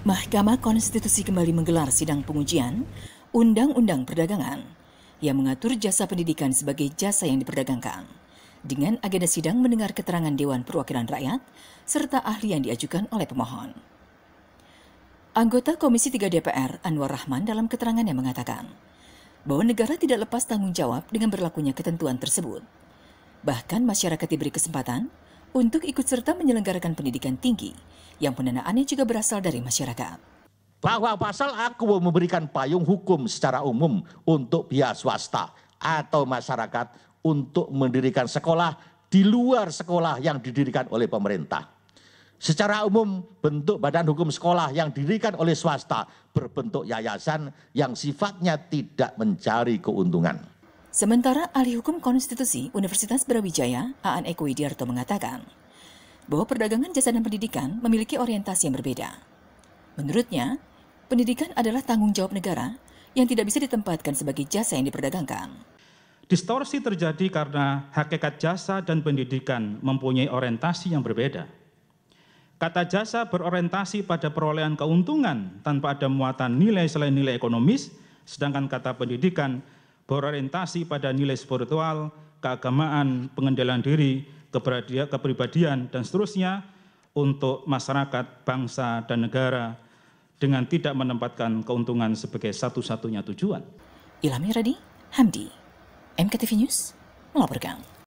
Mahkamah Konstitusi kembali menggelar sidang pengujian Undang-Undang Perdagangan yang mengatur jasa pendidikan sebagai jasa yang diperdagangkan. Dengan agenda sidang mendengar keterangan Dewan Perwakilan Rakyat serta ahli yang diajukan oleh pemohon. Anggota Komisi 3 DPR Anwar Rahman dalam keterangannya mengatakan bahwa negara tidak lepas tanggung jawab dengan berlakunya ketentuan tersebut. Bahkan masyarakat diberi kesempatan untuk ikut serta menyelenggarakan pendidikan tinggi yang pendanaannya juga berasal dari masyarakat bahwa pasal aku memberikan payung hukum secara umum untuk pihak swasta atau masyarakat untuk mendirikan sekolah di luar sekolah yang didirikan oleh pemerintah. Secara umum, bentuk badan hukum sekolah yang didirikan oleh swasta berbentuk yayasan yang sifatnya tidak mencari keuntungan. Sementara ahli hukum konstitusi Universitas Brawijaya, Aan Eko Widiarto mengatakan, bahwa perdagangan jasa dan pendidikan memiliki orientasi yang berbeda. Menurutnya, pendidikan adalah tanggung jawab negara yang tidak bisa ditempatkan sebagai jasa yang diperdagangkan. Distorsi terjadi karena hakikat jasa dan pendidikan mempunyai orientasi yang berbeda. Kata jasa berorientasi pada perolehan keuntungan tanpa ada muatan nilai selain nilai ekonomis, sedangkan kata pendidikan berorientasi pada nilai spiritual, keagamaan, pengendalian diri, Ya, kepribadian, dan seterusnya untuk masyarakat, bangsa, dan negara dengan tidak menempatkan keuntungan sebagai satu-satunya tujuan. Ilhami Radi, Hamdi, MKTV News, melaporkan.